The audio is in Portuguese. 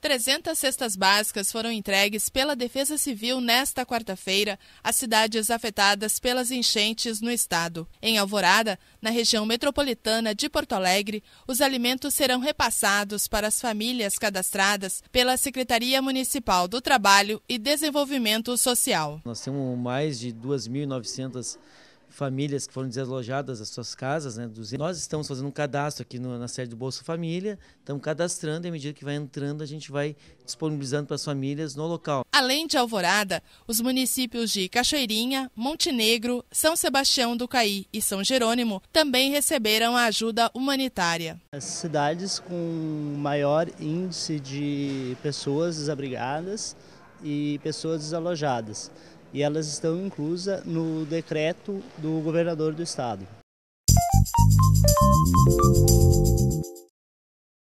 300 cestas básicas foram entregues pela Defesa Civil nesta quarta-feira às cidades afetadas pelas enchentes no estado. Em Alvorada, na região metropolitana de Porto Alegre, os alimentos serão repassados para as famílias cadastradas pela Secretaria Municipal do Trabalho e Desenvolvimento Social. Nós temos mais de 2.900 famílias que foram desalojadas das suas casas. Né? Nós estamos fazendo um cadastro aqui no, na sede do Bolsa Família, estamos cadastrando e à medida que vai entrando, a gente vai disponibilizando para as famílias no local. Além de Alvorada, os municípios de Cachoeirinha, Montenegro, São Sebastião do Caí e São Jerônimo também receberam a ajuda humanitária. As cidades com maior índice de pessoas desabrigadas e pessoas desalojadas. E elas estão inclusas no decreto do governador do estado.